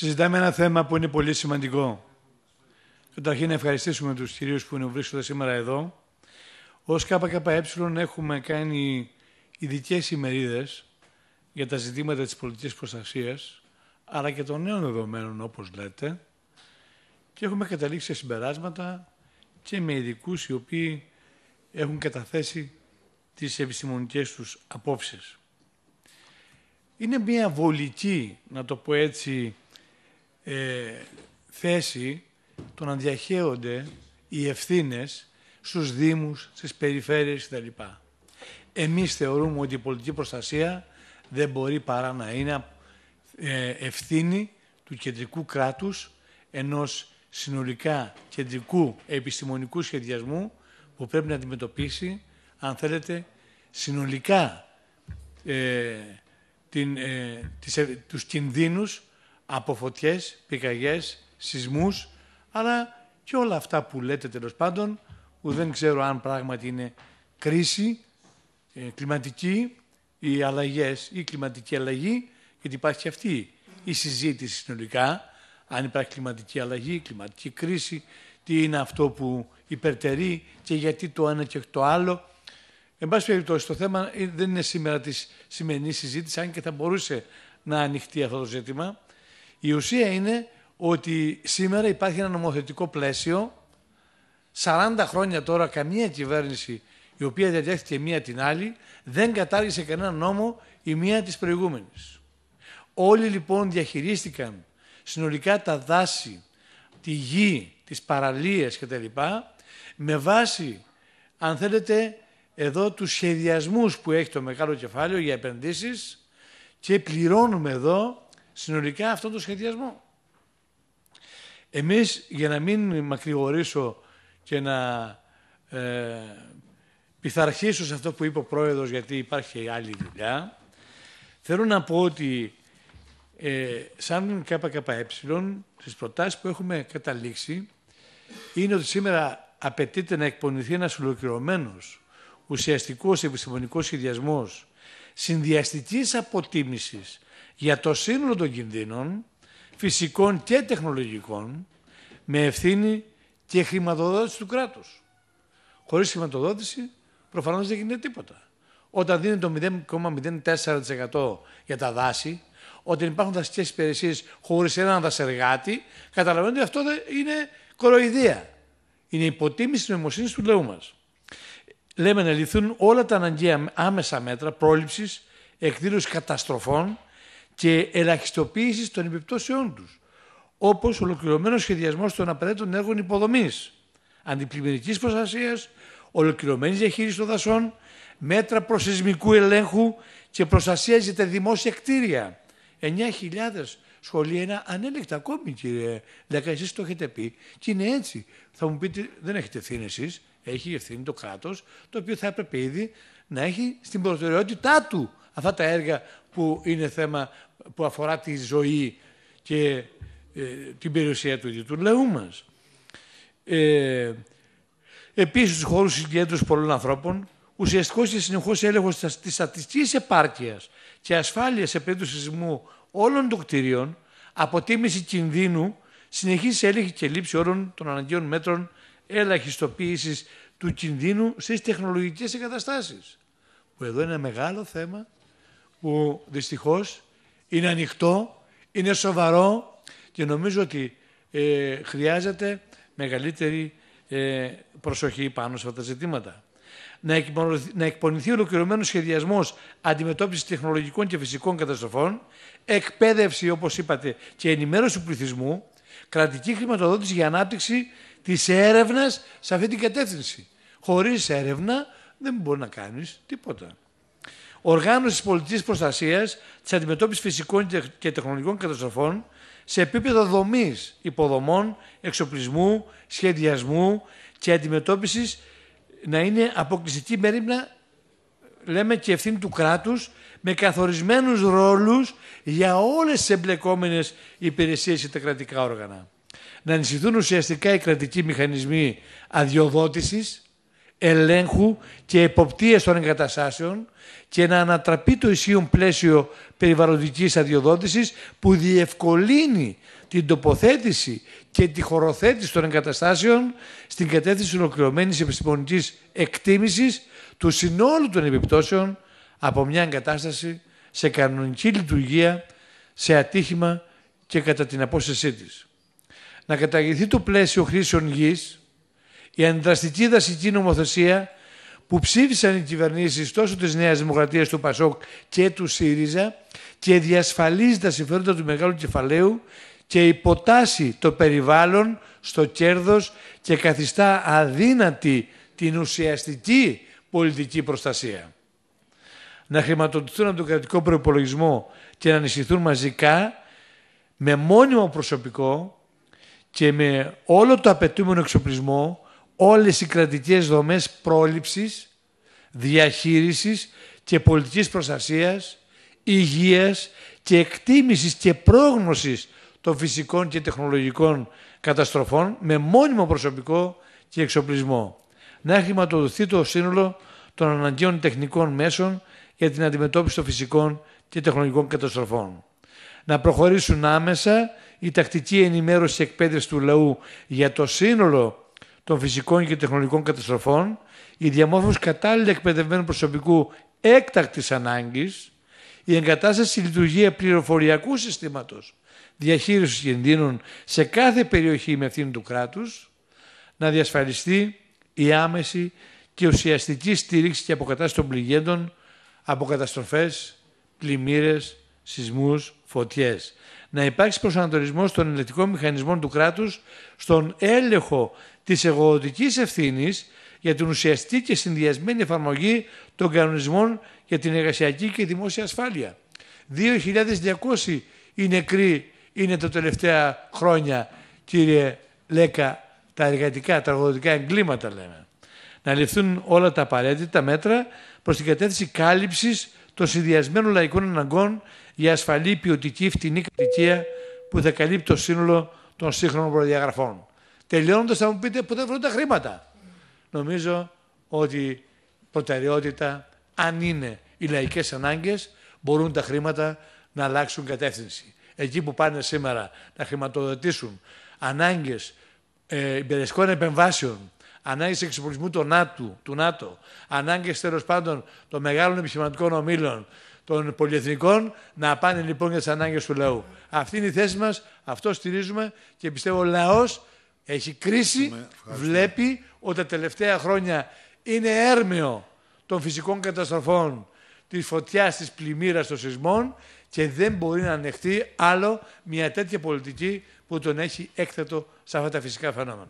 Συζητάμε ένα θέμα που είναι πολύ σημαντικό. Καταρχήν να ευχαριστήσουμε τους κυρίους που είναι βρίσκονται σήμερα εδώ. Ως ΚΚΕ έχουμε κάνει ειδικές ημερίδες για τα ζητήματα της πολιτικής προστασίας, αλλά και των νέων δεδομένων, όπως λέτε, και έχουμε καταλήξει σε συμπεράσματα και με ειδικούς οι οποίοι έχουν καταθέσει τις επιστημονικές τους απόψεις. Είναι μια βολική, να το πω έτσι, ε, θέση το να διαχέονται οι ευθύνες στους Δήμους, στις περιφέρειες κτλ. Εμείς θεωρούμε ότι η πολιτική προστασία δεν μπορεί παρά να είναι ε, ευθύνη του κεντρικού κράτους ενός συνολικά κεντρικού επιστημονικού σχεδιασμού που πρέπει να αντιμετωπίσει, αν θέλετε, συνολικά ε, την, ε, τους κινδύνους από φωτιές, πυρκαγιές, σεισμούς, αλλά και όλα αυτά που λέτε τέλος πάντων, που δεν ξέρω αν πράγματι είναι κρίση, ε, κλιματική, η αλλαγές ή κλιματική αλλαγή, γιατί υπάρχει και αυτή η συζήτηση συνολικά, αν υπάρχει κλιματική αλλαγή, κλιματική κρίση, τι είναι αυτό που υπερτερεί και γιατί το ένα και το άλλο. Εν πάση περιπτώσει, το θέμα ε, δεν είναι σήμερα της σημερινής συζήτησης, αν και θα μπορούσε να ανοιχτεί αυτό το ζήτημα. Η ουσία είναι ότι σήμερα υπάρχει ένα νομοθετικό πλαίσιο. 40 χρόνια τώρα καμία κυβέρνηση η οποία διατέχθηκε μία την άλλη δεν κατάργησε κανένα νόμο η μία της προηγούμενης. Όλοι λοιπόν διαχειρίστηκαν συνολικά τα δάση, τη γη, τις παραλίες κτλ. με βάση, αν θέλετε, εδώ τους σχεδιασμούς που έχει το μεγάλο κεφάλαιο για επενδύσεις και πληρώνουμε εδώ συνολικά αυτό το σχεδιασμό. Εμείς, για να μην μακρηγορήσω και να ε, πειθαρχήσω σε αυτό που είπε ο Πρόεδρος, γιατί υπάρχει άλλη δουλειά, θέλω να πω ότι ε, σαν ΚΚΕ, στις προτάσεις που έχουμε καταλήξει, είναι ότι σήμερα απαιτείται να εκπονηθεί ένας ολοκληρωμένος, ουσιαστικός επιστημονικός σχεδιασμός συνδυαστικής αποτίμησης για το σύνολο των κινδύνων, φυσικών και τεχνολογικών, με ευθύνη και χρηματοδότηση του κράτους. Χωρίς χρηματοδότηση προφανώς δεν γίνεται τίποτα. Όταν δίνει το 0,04% για τα δάση, όταν υπάρχουν δασικές υπηρεσίες χωρίς έναν δασεργάτη, καταλαβαίνετε ότι αυτό είναι κοροϊδία. Είναι υποτίμηση της νοημοσύνης του λαού μας. Λέμε να λυθούν όλα τα αναγκαία άμεσα μέτρα πρόληψης, εκδήλωση καταστροφών, και ελαχιστοποίησης των επιπτώσεών τους, όπως ολοκληρωμένος σχεδιασμός των απαραίτητων έργων υποδομής, αντιπλημμυρικής προστασίας, ολοκληρωμένη διαχείριση των δασών, μέτρα προσεσμικού ελέγχου και προστασίας για τα δημόσια κτίρια. 9.000 σχολεία είναι ανέλεκτα ακόμη, κύριε Λέκα, εσείς το έχετε πει και είναι έτσι. Θα μου πείτε, δεν έχετε ευθύνη εσείς, έχει ευθύνη το κράτος, το οποίο θα έπρεπε ήδη να έχει στην προτεραιότητά του Αυτά τα έργα που είναι θέμα που αφορά τη ζωή και ε, την περιουσία του ίδιου του λαού μας. Ε, επίσης, στους χώρους συγκέντρωσης πολλών ανθρώπων, ουσιαστικός και συνεχώς έλεγχος της στατιστικής επάρκειας και ασφάλειας σε περίπτωση σεισμού όλων των κτηρίων, αποτίμηση κινδύνου, συνεχής έλεγχη και λήψη όλων των αναγκαίων μέτρων ελαχιστοποίησης του κινδύνου στις τεχνολογικές εγκαταστάσεις. Που εδώ είναι ένα μεγάλο θέμα που δυστυχώς είναι ανοιχτό, είναι σοβαρό και νομίζω ότι ε, χρειάζεται μεγαλύτερη ε, προσοχή πάνω σε αυτά τα ζητήματα. Να, να εκπονηθεί ολοκληρωμένος σχεδιασμός αντιμετώπισης τεχνολογικών και φυσικών καταστροφών, εκπαίδευση, όπως είπατε, και ενημέρωση του πληθυσμού, κρατική χρηματοδότηση για ανάπτυξη της έρευνας σε αυτή την κατεύθυνση. Χωρίς έρευνα δεν μπορεί να κάνεις τίποτα οργάνωσης τη πολιτικής προστασίας, της αντιμετώπισης φυσικών και τεχνολογικών καταστροφών σε επίπεδο δομής υποδομών, εξοπλισμού, σχεδιασμού και αντιμετώπισης να είναι αποκλειστική μερίμνα, λέμε και ευθύνη του κράτους με καθορισμένους ρόλους για όλες τις εμπλεκόμενες υπηρεσίες και τα κρατικά όργανα. Να ενισχυθούν ουσιαστικά οι κρατικοί μηχανισμοί αδειοδότησης, ελέγχου και εποπτεία των εγκαταστάσεων και να ανατραπεί το ισχύον πλαίσιο περιβαλλοντικής αδειοδότησης που διευκολύνει την τοποθέτηση και τη χωροθέτηση των εγκαταστάσεων στην κατεύθυνση ολοκληρωμένης επιστημονικής εκτίμησης του συνόλου των επιπτώσεων από μια εγκατάσταση σε κανονική λειτουργία, σε ατύχημα και κατά την απόστασή της. Να καταργηθεί το πλαίσιο χρήσεων γης η αντιδραστική δασική νομοθεσία που ψήφισαν οι κυβερνήσεις τόσο της Νέας Δημοκρατίας του Πασόκ και του ΣΥΡΙΖΑ και διασφαλίζει τα συμφέροντα του μεγάλου κεφαλαίου και υποτάσσει το περιβάλλον στο κέρδος και καθιστά αδύνατη την ουσιαστική πολιτική προστασία. Να χρηματοδοτηθούν από τον κρατικό προπολογισμό και να ενισχυθούν μαζικά με μόνιμο προσωπικό και με όλο το απαιτούμενο εξοπλισμό όλες οι κρατικές δομές πρόληψης, διαχείρισης και πολιτικής προστασίας, υγείας και εκτίμησης και πρόγνωσης των φυσικών και τεχνολογικών καταστροφών με μόνιμο προσωπικό και εξοπλισμό. Να χρηματοδοθεί το σύνολο των αναγκαίων τεχνικών μέσων για την αντιμετώπιση των φυσικών και τεχνολογικών καταστροφών. Να προχωρήσουν άμεσα η τακτική ενημέρωση και εκπαίδευση του λαού για το σύνολο των φυσικών και τεχνολογικών καταστροφών, η διαμόρφωση κατάλληλα εκπαιδευμένου προσωπικού έκτακτης ανάγκης, η εγκατάσταση λειτουργία πληροφοριακού συστήματος διαχείρισης κινδύνων σε κάθε περιοχή με ευθύνη του κράτους, να διασφαλιστεί η άμεση και ουσιαστική στήριξη και αποκατάσταση των πληγέντων από καταστροφές, πλημμύρες, σεισμούς, φωτιές να υπάρξει προσανατολισμός των ελεκτικών μηχανισμών του κράτους στον έλεγχο της εγωδικής ευθύνης για την ουσιαστική και συνδυασμένη εφαρμογή των κανονισμών για την εργασιακή και δημόσια ασφάλεια. 2.200 οι νεκροί είναι τα τελευταία χρόνια, κύριε Λέκα, τα εργατικά, τα εργοδοτικά εγκλήματα λέμε. Να ληφθούν όλα τα απαραίτητα μέτρα προς την κατεύθυνση κάλυψης των συνδυασμένων λαϊκών αναγκών για ασφαλή, ποιοτική, φτηνή κατοικία που θα καλύπτει το σύνολο των σύγχρονων προδιαγραφών. Τελειώνοντας, θα μου πείτε που δεν βρουν τα χρήματα. Νομίζω ότι προτεραιότητα, αν είναι οι λαϊκές ανάγκες, μπορούν τα χρήματα να αλλάξουν κατεύθυνση. Εκεί που πάνε σήμερα να χρηματοδοτήσουν ανάγκες ε, υπηρεσικών επεμβάσεων ανάγκε εξοπλισμού του ΝΑΤΟ, του ΝΑΤΟ ανάγκε τέλο πάντων των μεγάλων επιχειρηματικών ομίλων, των πολυεθνικών, να πάνε λοιπόν για τις ανάγκες του λαού. Αυτή είναι η θέση μας, αυτό στηρίζουμε και πιστεύω ο λαός έχει κρίση, βλέπει ότι τα τελευταία χρόνια είναι έρμεο των φυσικών καταστροφών, της φωτιάς της πλημμύρας των σεισμών και δεν μπορεί να ανεχτεί άλλο μια τέτοια πολιτική που τον έχει έκθετο σε αυτά τα φυσικά φαινόμενα.